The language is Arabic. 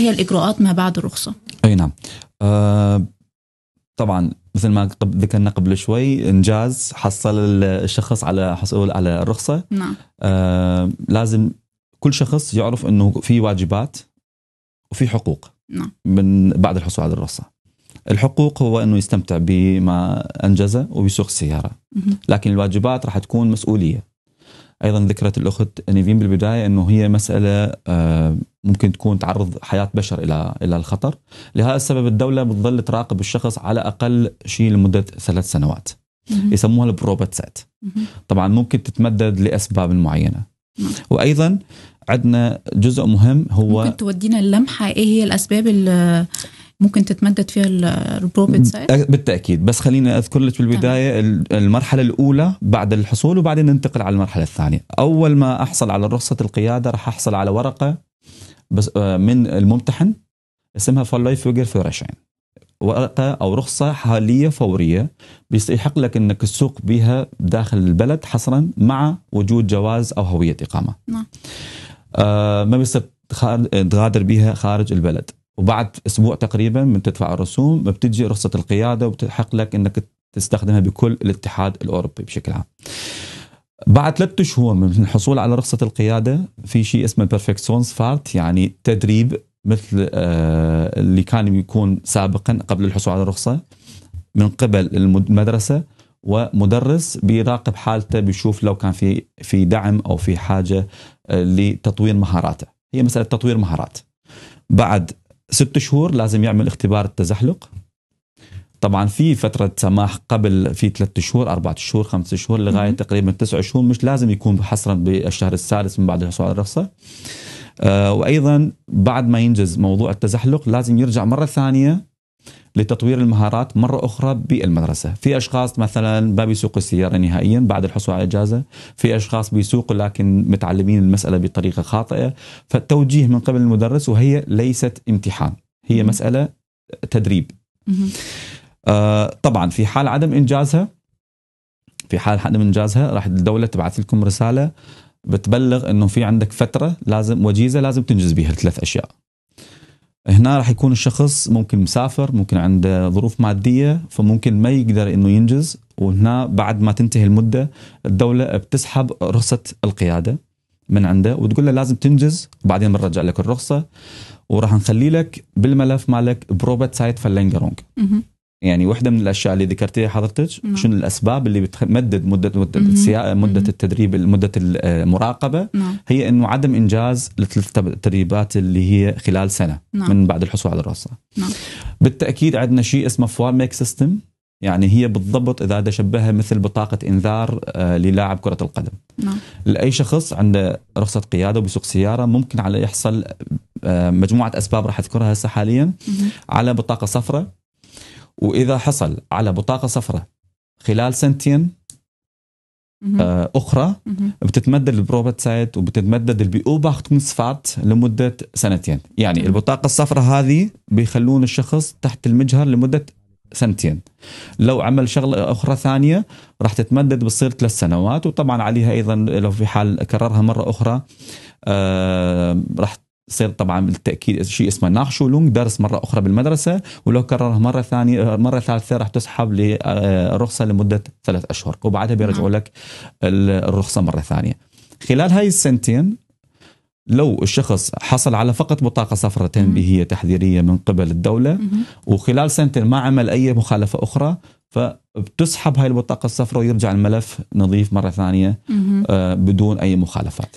هي الإجراءات ما بعد الرخصة أي نعم آه طبعا مثل ما ذكرنا قبل شوي انجاز حصل الشخص على حصول على الرخصه نعم آه لازم كل شخص يعرف انه في واجبات وفي حقوق نعم من بعد الحصول على الرخصه الحقوق هو انه يستمتع بما انجزه ويسوق السياره لكن الواجبات راح تكون مسؤوليه ايضا ذكرت الاخت نيفين بالبدايه انه هي مساله آه ممكن تكون تعرض حياه بشر الى الى الخطر لهذا السبب الدوله بتظل تراقب الشخص على اقل شيء لمده ثلاث سنوات يسموها مم. طبعا ممكن تتمدد لاسباب معينه نعم. وايضا عندنا جزء مهم هو ممكن تودينا اللمحه ايه هي الاسباب اللي ممكن تتمدد فيها سات بالتاكيد بس خليني اذكر لك بالبدايه المرحله الاولى بعد الحصول وبعدين ننتقل على المرحله الثانيه اول ما احصل على رخصه القياده راح احصل على ورقه بس آه، من الممتحن اسمها فاللايف ويجر في رشعين ورقة أو رخصة حالية فورية بيستحق لك أنك تسوق بها داخل البلد حصرا مع وجود جواز أو هوية إقامة نعم. آه ما بيصير تغادر بها خارج البلد وبعد أسبوع تقريبا من تدفع الرسوم بتجي رخصة القيادة وبتحق لك أنك تستخدمها بكل الاتحاد الأوروبي بشكل عام بعد ثلاثة شهور من الحصول على رخصة القيادة في شيء اسمه البرفكسونز فارت يعني تدريب مثل آه، اللي كان يكون سابقا قبل الحصول على الرخصة من قبل المدرسة ومدرس بيراقب حالته بيشوف لو كان في في دعم او في حاجه آه، لتطوير مهاراته هي مساله تطوير مهارات بعد ست شهور لازم يعمل اختبار التزحلق طبعا في فترة سماح قبل في ثلاثة شهور أربعة شهور خمسة شهور لغاية تقريبا تسعة شهور مش لازم يكون حصرا بالشهر السادس من بعد الحصول على الرخصة آه وأيضا بعد ما ينجز موضوع التزحلق لازم يرجع مرة ثانية لتطوير المهارات مرة أخرى بالمدرسة في أشخاص مثلا ما بيسوقوا السيارة نهائيا بعد الحصول على إجازة في أشخاص بيسوقوا لكن متعلمين المسألة بطريقة خاطئة فالتوجيه من قبل المدرس وهي ليست امتحان هي مسألة تدريب آه، طبعا في حال عدم انجازها في حال عدم انجازها راح الدوله تبعث لكم رساله بتبلغ انه في عندك فتره لازم وجيزه لازم تنجز بها الثلاث اشياء هنا راح يكون الشخص ممكن مسافر ممكن عنده ظروف ماديه فممكن ما يقدر انه ينجز وهنا بعد ما تنتهي المده الدوله بتسحب رخصه القياده من عنده وتقول له لازم تنجز وبعدين بنرجع لك الرخصه وراح نخلي لك بالملف مالك بروبت سايت فلنجرونج يعني واحدة من الأشياء اللي ذكرتيها حضرتك نعم. شنو الأسباب اللي بتمدد مدة مدة مدة التدريب مدة آه، المراقبة مم. نعم. هي إنه عدم إنجاز لثلاث تدريبات اللي هي خلال سنة مم. نعم. من بعد الحصول على الرصة بالتأكيد عندنا شيء اسمه ميك سيستم يعني هي بالضبط اذا اشبهها مثل بطاقه انذار آه، للاعب كره القدم نعم. لاي شخص عنده رخصه قياده وبيسوق سياره ممكن عليه يحصل آه، مجموعه اسباب راح اذكرها هسه حاليا مم. على بطاقه صفراء وإذا حصل على بطاقة صفراء خلال سنتين آه، أخرى بتتمدد البروبت سايت وبتتمدد البي أو لمدة سنتين يعني البطاقة الصفراء هذه بيخلون الشخص تحت المجهر لمدة سنتين لو عمل شغلة أخرى ثانية راح تتمدد بتصير ثلاث سنوات وطبعا عليها أيضا لو في حال كررها مرة أخرى آه راح صير طبعا بالتاكيد شيء اسمه ناخشولونج درس مره اخرى بالمدرسه ولو كرره مره ثانيه مره ثالثه راح تسحب آه، لرخصه لمده ثلاث اشهر وبعدها بيرجعوا نعم. لك الرخصه مره ثانيه خلال هاي السنتين لو الشخص حصل على فقط بطاقه صفراء تنبيهيه تحذيريه من قبل الدوله وخلال سنتين ما عمل اي مخالفه اخرى فبتسحب هاي البطاقه الصفراء ويرجع الملف نظيف مره ثانيه آه، بدون اي مخالفات